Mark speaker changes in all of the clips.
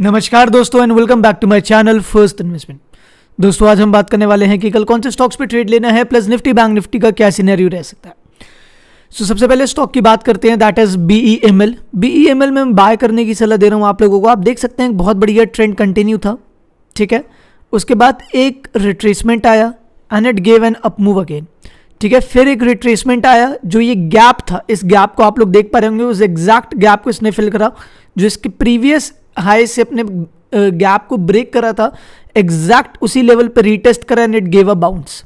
Speaker 1: नमस्कार दोस्तों and welcome back to my channel first investment दोस्तों आज हम बात करने वाले हैं कि कल कौन से स्टॉक्स पे ट्रेड लेना है प्लस निफ्टी बैंक निफ्टी का क्या सीनेरियो रह सकता है सो so, सबसे पहले स्टॉक की बात करते हैं that is B E M L B E M L में बाय करने की सलाह दे रहा हूँ आप लोगों को आप देख सकते हैं बहुत बढ़िया ट्रेंड कंटिन्यू था ठीक है उसके बाद एक रिट्रेसमेंट आया and it gave an up move again ठीक है फिर एक रिट्रेसमेंट आया जो ये गैप था इस गैप को आप लोग देख पा रहे होंगे उस एग्जैक्ट गैप को इसने फिल करा जो इसके प्रीवियस हाई से अपने गैप को ब्रेक करा था एग्जैक्ट उसी लेवल पर रिटेस्ट करा and it gave a bounce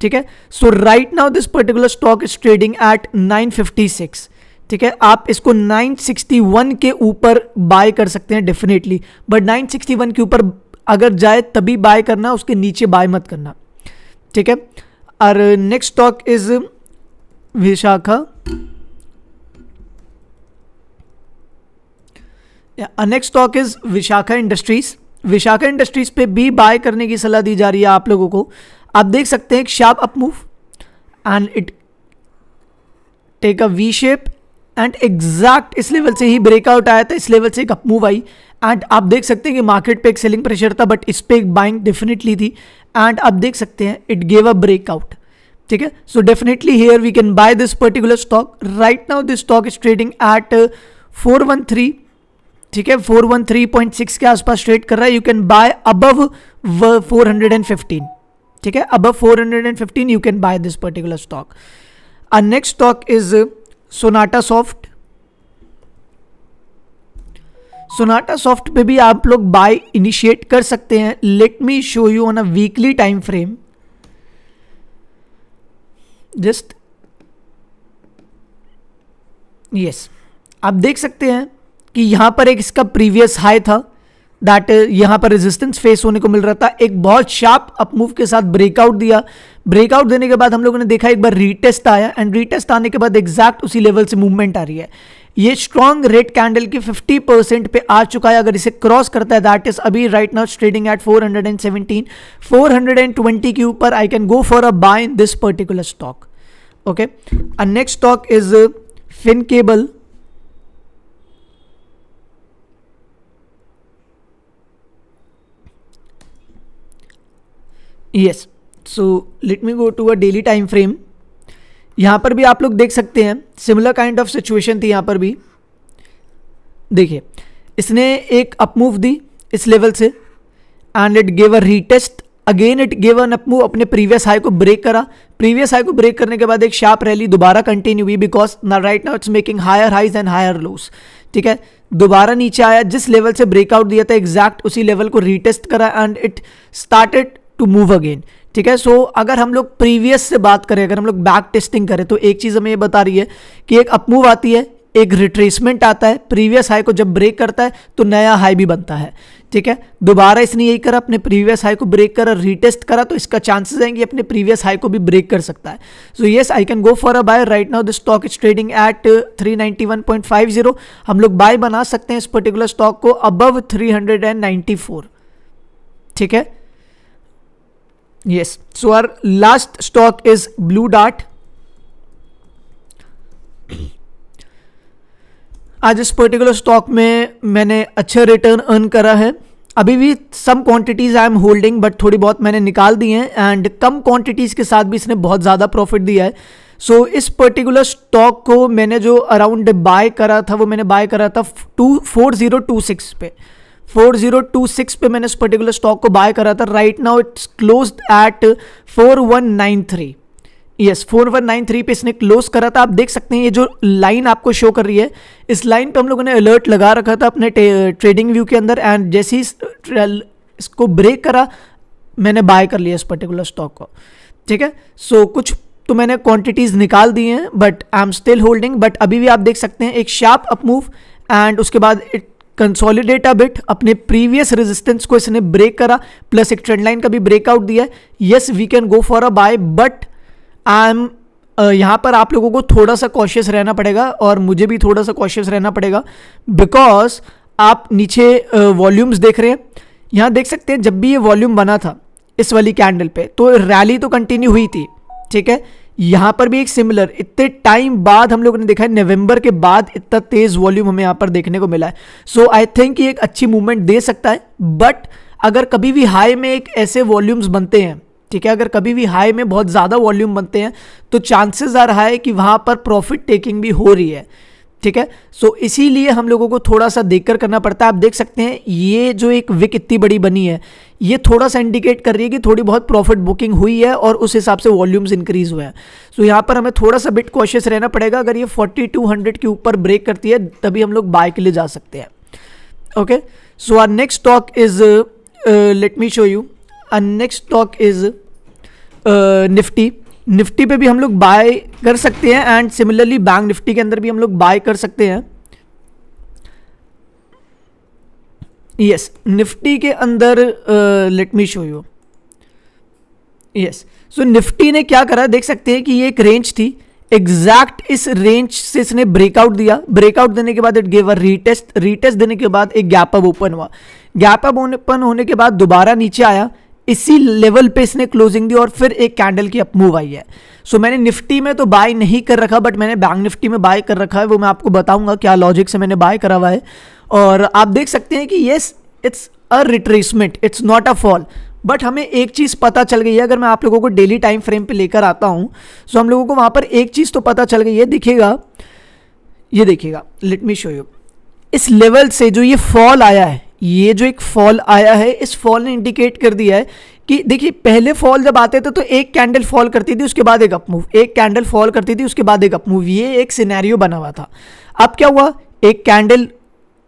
Speaker 1: ठीक है so right now this particular stock is trading at 956 ठीक है आप इसको 961 के ऊपर बाय कर सकते हैं डेफिनेटली बट 961 के ऊपर अगर जाए तभी बाय करना उसके नीचे बाय मत करना ठीक है और next stock is Vishakha next stock is Vishakha industries Vishakha industries पे भी बाय करने की सलाह दी जा रही है आप लोगों को आप देख सकते हैं एक sharp up move and it take a V shape and exact इस लेवल से ही ब्रेकआउट आया था इस लेवल से एक अप मूव आई एंड आप देख सकते हैं कि मार्केट पे एक सेलिंग प्रेशर था बट इस पर एक बाइंग डेफिनेटली थी एंड आप देख सकते हैं इट गेव अ ब्रेकआउट ठीक है so definitely here we can buy this particular stock right now this stock is trading at four one three ठीक है four one three point six के आसपास ट्रेड कर रहा है you can buy above four hundred and fifteen ठीक है above four hundred and fifteen you can buy this particular stock a next stock is Sonata soft Sonata soft पे भी आप लोग बाय इनिशिएट कर सकते हैं let me show you on a weekly time frame just yes आप देख सकते हैं कि यहाँ पर एक इसका प्रीवियस हाई था दैट uh, यहाँ पर रेजिस्टेंस फेस होने को मिल रहा था एक बहुत शार्प अपमूव के साथ ब्रेकआउट दिया ब्रेकआउट देने के बाद हम लोगों ने देखा एक बार रीटेस्ट आया एंड रीटेस्ट आने के बाद एग्जैक्ट उसी लेवल से मूवमेंट आ रही है ये स्ट्रॉन्ग रेड कैंडल की 50 परसेंट पे आ चुका है अगर इसे क्रॉस करता है दैट इज अभी राइट नाउ ट्रेडिंग एट 417 420 के ऊपर I can go for a buy in this particular stock okay next stock is fin cable yes so let me go to a daily time frame यहाँ पर भी आप लोग देख सकते हैं सिमिलर काइंड ऑफ सिचुएशन थी यहाँ पर भी देखिए इसने एक अपमूव दी इस लेवल से and it gave a retest again it gave an up move अपने प्रीवियस हाई को ब्रेक करा प्रीवियस हाई को ब्रेक करने के बाद एक शार्प रैली दोबारा कंटिन्यू हुई बिकॉज ना right now it's making higher highs and higher lows ठीक है दोबारा नीचे आया जिस लेवल से ब्रेकआउट दिया था एग्जैक्ट उसी लेवल को रीटेस्ट करा and it started to move again ठीक है सो so, अगर हम लोग प्रीवियस से बात करें अगर हम लोग बैक टेस्टिंग करें तो एक चीज़ हमें ये बता रही है कि एक अपमूव आती है एक रिट्रेसमेंट आता है प्रीवियस हाई को जब ब्रेक करता है तो नया हाई भी बनता है ठीक है दोबारा इसने यही करा अपने प्रीवियस हाई को ब्रेक करा रीटेस्ट करा तो इसका चांसेस आएंगे कि अपने प्रीवियस हाई को भी ब्रेक कर सकता है so yes I can go for a buy right now the stock is trading at 391.50 हम लोग बाय बना सकते हैं इस पर्टिकुलर स्टॉक को अबव 394 ठीक है yes so our last stock is blue dart आज इस पर्टिकुलर स्टॉक में मैंने अच्छे रिटर्न अर्न करा है अभी भी some quantities I am holding but थोड़ी बहुत मैंने निकाल दी हैं एंड कम क्वांटिटीज़ के साथ भी इसने बहुत ज़्यादा प्रॉफिट दिया है सो so, इस पर्टिकुलर स्टॉक को मैंने जो अराउंड बाय करा था वो मैंने बाय करा था two four zero two six पे 4026 पे मैंने इस पर्टिकुलर स्टॉक को बाय करा था right now it's close at 4193 yes nine three पे इसने क्लोज करा था आप देख सकते हैं ये जो लाइन आपको शो कर रही है इस लाइन पे हम लोगों ने अलर्ट लगा रखा था अपने ट्रेडिंग व्यू के अंदर एंड जैसे ही इसको ब्रेक करा मैंने बाय कर लिया इस पर्टिकुलर स्टॉक को ठीक है सो कुछ तो मैंने क्वांटिटीज़ निकाल दी हैं but I am still holding but अभी भी आप देख सकते हैं एक शार्प अपमूव एंड उसके बाद इट कंसोलिडेट अब बिट अपने प्रीवियस रेजिस्टेंस को इसने ब्रेक करा प्लस एक ट्रेंड लाइन का भी ब्रेकआउट दिया है yes we can go for a buy but I am यहाँ पर आप लोगों को थोड़ा सा कॉशियस रहना पड़ेगा और मुझे भी थोड़ा सा कॉशियस रहना पड़ेगा बिकॉज आप नीचे वॉल्यूम्स uh, देख रहे हैं यहाँ देख सकते हैं जब भी ये वॉल्यूम बना था इस वाली कैंडल पे तो रैली तो कंटिन्यू हुई थी ठीक है यहां पर भी एक सिमिलर इतने टाइम बाद हम लोगों ने देखा है नवंबर के बाद इतना तेज वॉल्यूम हमें यहां पर देखने को मिला है सो आई थिंक ये एक अच्छी मूवमेंट दे सकता है बट अगर कभी भी हाई में एक ऐसे वॉल्यूम्स बनते हैं ठीक है अगर कभी भी हाई में बहुत ज़्यादा वॉल्यूम बनते हैं तो चांसेस आ रहा है कि वहां पर प्रॉफिट टेकिंग भी हो रही है ठीक है सो so, इसीलिए हम लोगों को थोड़ा सा देखकर करना पड़ता है आप देख सकते हैं ये जो एक विक इतनी बड़ी बनी है ये थोड़ा सा इंडिकेट कर रही है कि थोड़ी बहुत प्रॉफिट बुकिंग हुई है और उस हिसाब से वॉल्यूम्स इंक्रीज हुए हैं सो so, यहाँ पर हमें थोड़ा सा बिट कॉशियस रहना पड़ेगा अगर ये 4200 के ऊपर ब्रेक करती है तभी हम लोग बाय के लिए जा सकते हैं okay so our next stock is let me show you our next stock is Nifty Nifty पे भी हम लोग बाय कर सकते हैं एंड सिमिलरली बैंक निफ्टी के अंदर भी हम लोग बाय कर सकते हैं यस yes, निफ्टी के अंदर let me show you yes so Nifty ने क्या करा देख सकते हैं कि ये एक रेंज थी एग्जैक्ट इस रेंज से इसने ब्रेकआउट दिया ब्रेकआउट देने के बाद it gave a retest retest देने के बाद एक गैप अप ओपन हुआ गैप अप ओपन होने के बाद दोबारा नीचे आया इसी लेवल पे इसने क्लोजिंग दी और फिर एक कैंडल की अप मूव आई है सो so, मैंने निफ्टी में तो बाय नहीं कर रखा बट मैंने बैंक निफ्टी में बाय कर रखा है वो मैं आपको बताऊंगा क्या लॉजिक से मैंने बाय करा हुआ है और आप देख सकते हैं कि yes it's a retracement it's not a fall but हमें एक चीज़ पता चल गई है अगर मैं आप लोगों को डेली टाइम फ्रेम पे लेकर आता हूँ सो तो so हम लोगों को वहाँ पर एक चीज़ तो पता चल गई है दिखेगा ये देखिएगा लेट मी शो यू इस लेवल से जो ये फॉल आया है ये जो एक फॉल आया है इस फॉल ने इंडिकेट कर दिया है कि देखिए पहले फॉल जब आते थे तो एक कैंडल फॉल करती थी उसके बाद एक अप मूव एक कैंडल फॉल करती थी उसके बाद एक अप मूव ये एक सिनेरियो बना हुआ था अब क्या हुआ एक कैंडल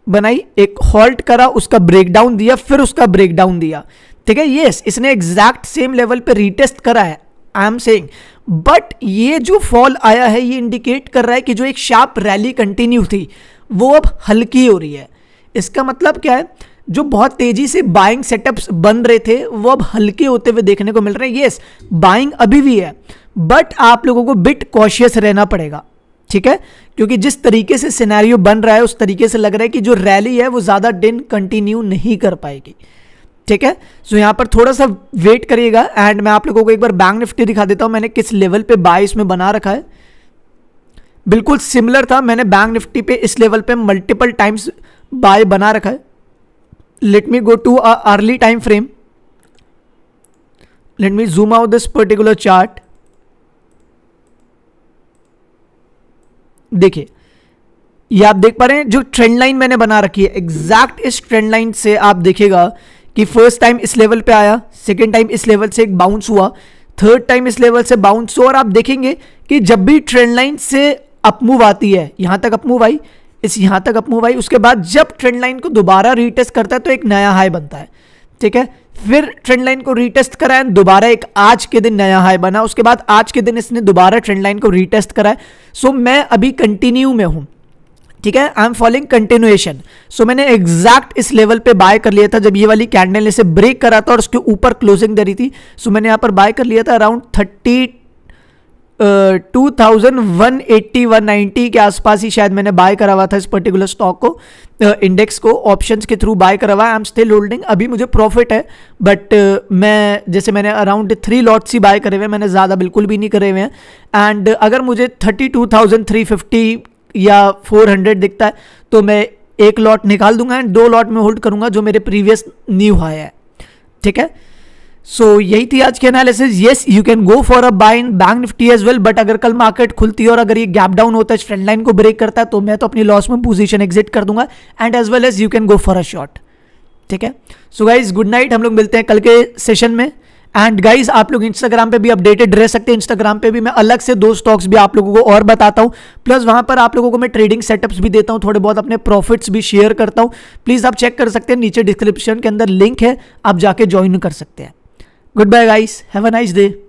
Speaker 1: बनाई एक हॉल्ट करा उसका ब्रेकडाउन दिया फिर उसका ब्रेकडाउन दिया ठीक है ये इसने एग्जैक्ट सेम लेवल पर रिटेस्ट करा है आई एम सेइंग बट ये जो फॉल आया है ये इंडिकेट कर रहा है कि जो एक शार्प रैली कंटिन्यू थी वो अब हल्की हो रही है इसका मतलब क्या है जो बहुत तेजी से बाइंग सेटअप्स बन रहे थे वो अब हल्के होते हुए देखने को मिल रहे हैं येस बाइंग अभी भी है बट आप लोगों को बिट कॉशियस रहना पड़ेगा ठीक है क्योंकि जिस तरीके से सिनेरियो बन रहा है उस तरीके से लग रहा है कि जो रैली है वो ज़्यादा दिन कंटिन्यू नहीं कर पाएगी ठीक है सो so, यहाँ पर थोड़ा सा वेट करिएगा एंड मैं आप लोगों को एक बार बैंक निफ्टी दिखा देता हूँ मैंने किस लेवल पे बाय इसमें बना रखा है बिल्कुल सिमिलर था मैंने बैंक निफ्टी पे इस लेवल पे मल्टीपल टाइम्स बाय बना रखा है let me go to early time frame let me zoom out this particular chart देखिए ये आप देख पा रहे हैं जो ट्रेंड लाइन मैंने बना रखी है एग्जैक्ट इस ट्रेंड लाइन से आप देखेगा कि फर्स्ट टाइम इस लेवल पे आया सेकेंड टाइम इस लेवल से एक बाउंस हुआ थर्ड टाइम इस लेवल से बाउंस हुआ और आप देखेंगे कि जब भी ट्रेंड लाइन से अपमूव आती है यहां तक अपमूव आई इस यहाँ तक अप मूव आई उसके बाद जब ट्रेंड लाइन को दोबारा रीटेस्ट करता है तो एक नया हाई बनता है ठीक है फिर ट्रेंड लाइन को रीटेस्ट कराया दोबारा एक आज के दिन नया हाई बना उसके बाद आज के दिन इसने दोबारा ट्रेंड लाइन को रीटेस्ट कराया सो so, मैं अभी कंटिन्यू में हूँ ठीक है I am following continuation so मैंने एग्जैक्ट इस लेवल पे बाय कर लिया था जब ये वाली कैंडल इसे ब्रेक करा था और उसके ऊपर क्लोजिंग दे रही थी सो so, मैंने यहाँ पर बाय कर लिया था around thirty two thousand one eighty one ninety के आसपास ही शायद मैंने बाय करा हुआ था इस पर्टिकुलर स्टॉक को इंडेक्स uh, को ऑप्शंस के थ्रू बाय करवा आई एम स्टिल होल्डिंग अभी मुझे प्रॉफिट है बट uh, मैं जैसे मैंने अराउंड थ्री लॉट्स ही बाय करे हुए हैं मैंने ज़्यादा बिल्कुल भी नहीं करे हुए हैं एंड अगर मुझे thirty two thousand three fifty या फोर हंड्रेड दिखता है तो मैं एक लॉट निकाल दूंगा एंड दो लॉट में होल्ड करूंगा जो मेरे प्रीवियस न्यू हाई है ठीक है सो so, यही थी आज की analysis yes you can go for a buy in Bank Nifty as well but अगर कल मार्केट खुलती है और अगर ये गैप डाउन होता है फ्रंट लाइन को ब्रेक करता है तो मैं तो अपनी लॉस में पोजीशन एग्जिट कर दूंगा and as well as you can go for a short ठीक है सो गाइज गुड नाइट हम लोग मिलते हैं कल के सेशन में एंड गाइज आप लोग इंस्टाग्राम पे भी अपडेटेड रह सकते हैं इंस्टाग्राम पे भी मैं अलग से दो स्टॉक्स भी आप लोगों को और बताता हूँ प्लस वहाँ पर आप लोगों को मैं ट्रेडिंग सेटअप्स भी देता हूँ थोड़े बहुत अपने प्रॉफिट्स भी शेयर करता हूँ प्लीज़ आप चेक कर सकते हैं नीचे डिस्क्रिप्शन के अंदर लिंक है आप जाके ज्वाइन कर सकते हैं good bye guys have a nice day